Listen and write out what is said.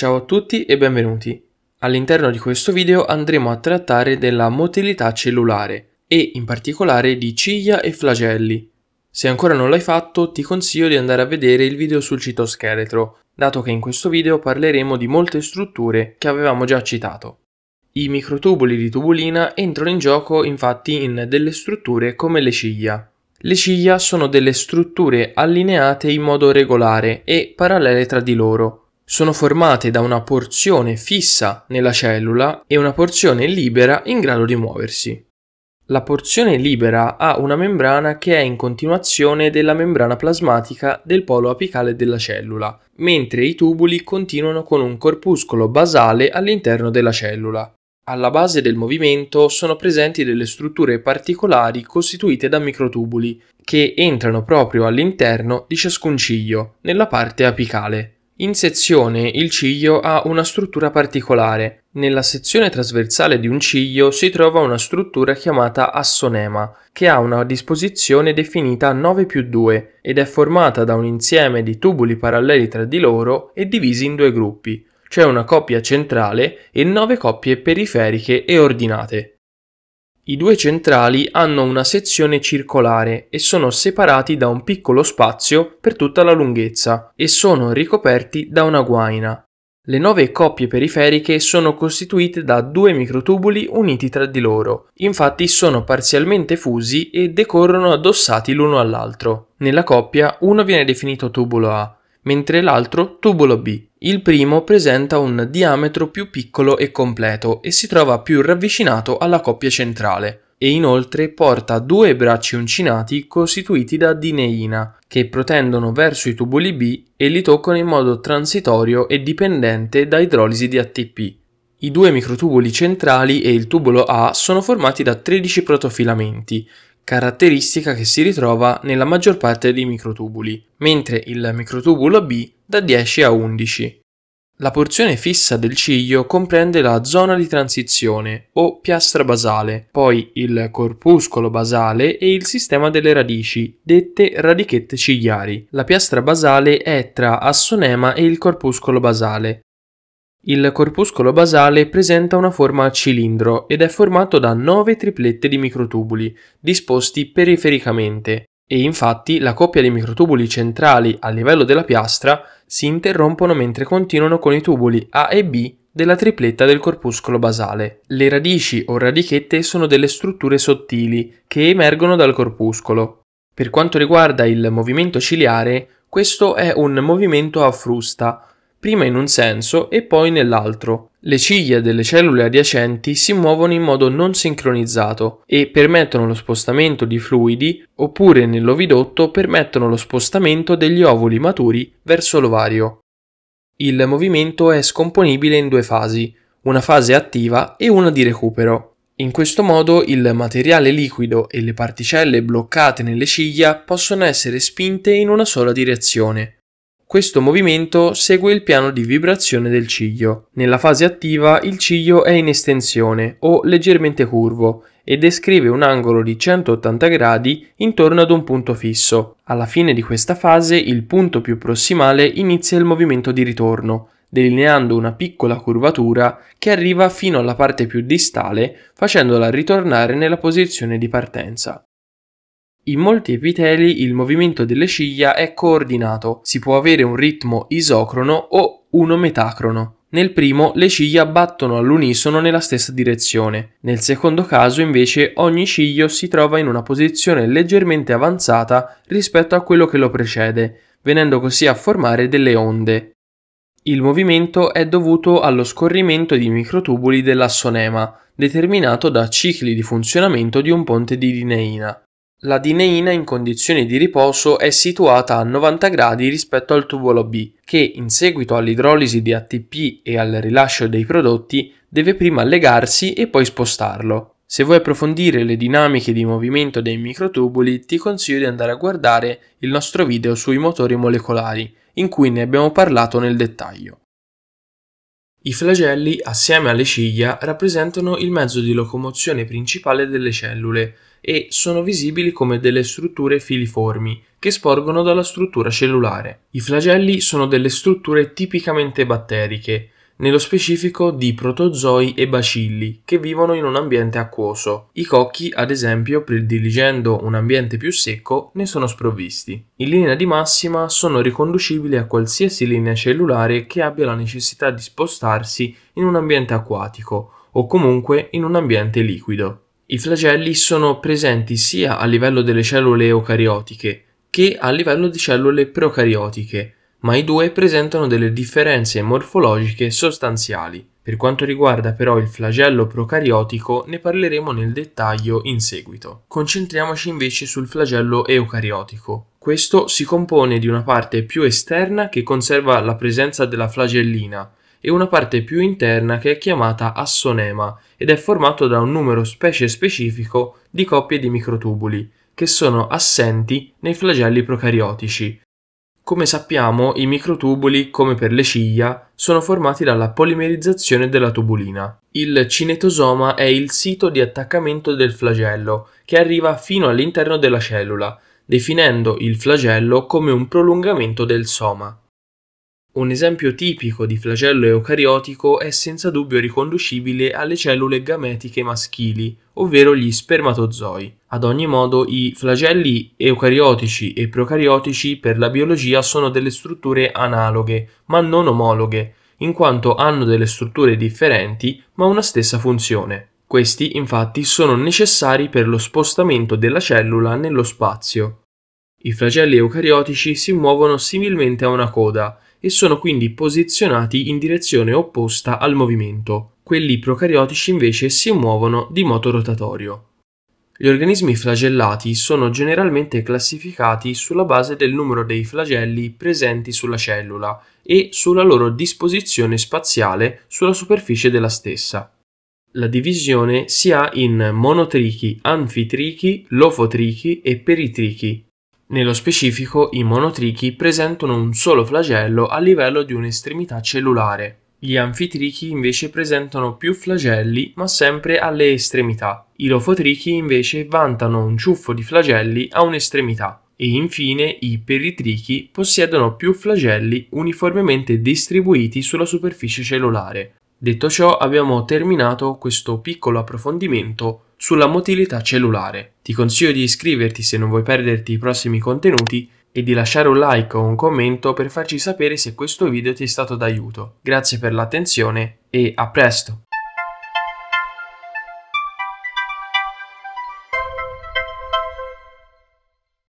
Ciao a tutti e benvenuti. All'interno di questo video andremo a trattare della motilità cellulare e in particolare di ciglia e flagelli. Se ancora non l'hai fatto ti consiglio di andare a vedere il video sul citoscheletro, dato che in questo video parleremo di molte strutture che avevamo già citato. I microtubuli di tubulina entrano in gioco infatti in delle strutture come le ciglia. Le ciglia sono delle strutture allineate in modo regolare e parallele tra di loro, sono formate da una porzione fissa nella cellula e una porzione libera in grado di muoversi. La porzione libera ha una membrana che è in continuazione della membrana plasmatica del polo apicale della cellula, mentre i tubuli continuano con un corpuscolo basale all'interno della cellula. Alla base del movimento sono presenti delle strutture particolari costituite da microtubuli, che entrano proprio all'interno di ciascun ciglio, nella parte apicale. In sezione il ciglio ha una struttura particolare. Nella sezione trasversale di un ciglio si trova una struttura chiamata assonema, che ha una disposizione definita 9 più 2 ed è formata da un insieme di tubuli paralleli tra di loro e divisi in due gruppi, cioè una coppia centrale e 9 coppie periferiche e ordinate. I due centrali hanno una sezione circolare e sono separati da un piccolo spazio per tutta la lunghezza e sono ricoperti da una guaina. Le nove coppie periferiche sono costituite da due microtubuli uniti tra di loro, infatti sono parzialmente fusi e decorrono addossati l'uno all'altro. Nella coppia uno viene definito tubulo A, mentre l'altro tubulo B. Il primo presenta un diametro più piccolo e completo e si trova più ravvicinato alla coppia centrale e inoltre porta due bracci uncinati costituiti da dineina che protendono verso i tubuli B e li toccano in modo transitorio e dipendente da idrolisi di ATP. I due microtubuli centrali e il tubulo A sono formati da 13 protofilamenti, caratteristica che si ritrova nella maggior parte dei microtubuli, mentre il microtubulo B da 10 a 11. La porzione fissa del ciglio comprende la zona di transizione o piastra basale, poi il corpuscolo basale e il sistema delle radici, dette radichette ciliari. La piastra basale è tra assonema e il corpuscolo basale. Il corpuscolo basale presenta una forma a cilindro ed è formato da 9 triplette di microtubuli, disposti perifericamente e infatti la coppia dei microtubuli centrali a livello della piastra si interrompono mentre continuano con i tubuli A e B della tripletta del corpuscolo basale. Le radici o radichette sono delle strutture sottili che emergono dal corpuscolo. Per quanto riguarda il movimento ciliare, questo è un movimento a frusta, prima in un senso e poi nell'altro, le ciglia delle cellule adiacenti si muovono in modo non sincronizzato e permettono lo spostamento di fluidi oppure nell'ovidotto permettono lo spostamento degli ovuli maturi verso l'ovario. Il movimento è scomponibile in due fasi, una fase attiva e una di recupero. In questo modo il materiale liquido e le particelle bloccate nelle ciglia possono essere spinte in una sola direzione. Questo movimento segue il piano di vibrazione del ciglio. Nella fase attiva il ciglio è in estensione o leggermente curvo e descrive un angolo di 180 gradi intorno ad un punto fisso. Alla fine di questa fase il punto più prossimale inizia il movimento di ritorno, delineando una piccola curvatura che arriva fino alla parte più distale facendola ritornare nella posizione di partenza. In molti epiteli il movimento delle ciglia è coordinato, si può avere un ritmo isocrono o uno metacrono. Nel primo le ciglia battono all'unisono nella stessa direzione, nel secondo caso invece ogni ciglio si trova in una posizione leggermente avanzata rispetto a quello che lo precede, venendo così a formare delle onde. Il movimento è dovuto allo scorrimento di microtubuli dell'assonema, determinato da cicli di funzionamento di un ponte di lineina. La dineina in condizioni di riposo è situata a 90 gradi rispetto al tubolo B, che in seguito all'idrolisi di ATP e al rilascio dei prodotti deve prima legarsi e poi spostarlo. Se vuoi approfondire le dinamiche di movimento dei microtubuli, ti consiglio di andare a guardare il nostro video sui motori molecolari, in cui ne abbiamo parlato nel dettaglio. I flagelli, assieme alle ciglia, rappresentano il mezzo di locomozione principale delle cellule e sono visibili come delle strutture filiformi che sporgono dalla struttura cellulare. I flagelli sono delle strutture tipicamente batteriche, nello specifico di protozoi e bacilli che vivono in un ambiente acquoso. I cocchi, ad esempio, prediligendo un ambiente più secco, ne sono sprovvisti. In linea di massima sono riconducibili a qualsiasi linea cellulare che abbia la necessità di spostarsi in un ambiente acquatico o comunque in un ambiente liquido. I flagelli sono presenti sia a livello delle cellule eucariotiche che a livello di cellule procariotiche, ma i due presentano delle differenze morfologiche sostanziali. Per quanto riguarda però il flagello procariotico ne parleremo nel dettaglio in seguito. Concentriamoci invece sul flagello eucariotico. Questo si compone di una parte più esterna che conserva la presenza della flagellina e una parte più interna che è chiamata assonema ed è formato da un numero specie specifico di coppie di microtubuli, che sono assenti nei flagelli procariotici. Come sappiamo, i microtubuli, come per le ciglia, sono formati dalla polimerizzazione della tubulina. Il cinetosoma è il sito di attaccamento del flagello, che arriva fino all'interno della cellula, definendo il flagello come un prolungamento del soma. Un esempio tipico di flagello eucariotico è senza dubbio riconducibile alle cellule gametiche maschili, ovvero gli spermatozoi. Ad ogni modo, i flagelli eucariotici e procariotici per la biologia sono delle strutture analoghe, ma non omologhe, in quanto hanno delle strutture differenti ma una stessa funzione. Questi infatti sono necessari per lo spostamento della cellula nello spazio. I flagelli eucariotici si muovono similmente a una coda e sono quindi posizionati in direzione opposta al movimento. Quelli procariotici invece si muovono di moto rotatorio. Gli organismi flagellati sono generalmente classificati sulla base del numero dei flagelli presenti sulla cellula e sulla loro disposizione spaziale sulla superficie della stessa. La divisione si ha in monotrichi, anfitrichi, lofotrichi e peritrichi, nello specifico i monotrichi presentano un solo flagello a livello di un'estremità cellulare. Gli anfitrichi invece presentano più flagelli ma sempre alle estremità. I lofotrichi invece vantano un ciuffo di flagelli a un'estremità. E infine i peritrichi possiedono più flagelli uniformemente distribuiti sulla superficie cellulare. Detto ciò abbiamo terminato questo piccolo approfondimento sulla motilità cellulare. Ti consiglio di iscriverti se non vuoi perderti i prossimi contenuti e di lasciare un like o un commento per farci sapere se questo video ti è stato d'aiuto. Grazie per l'attenzione e a presto!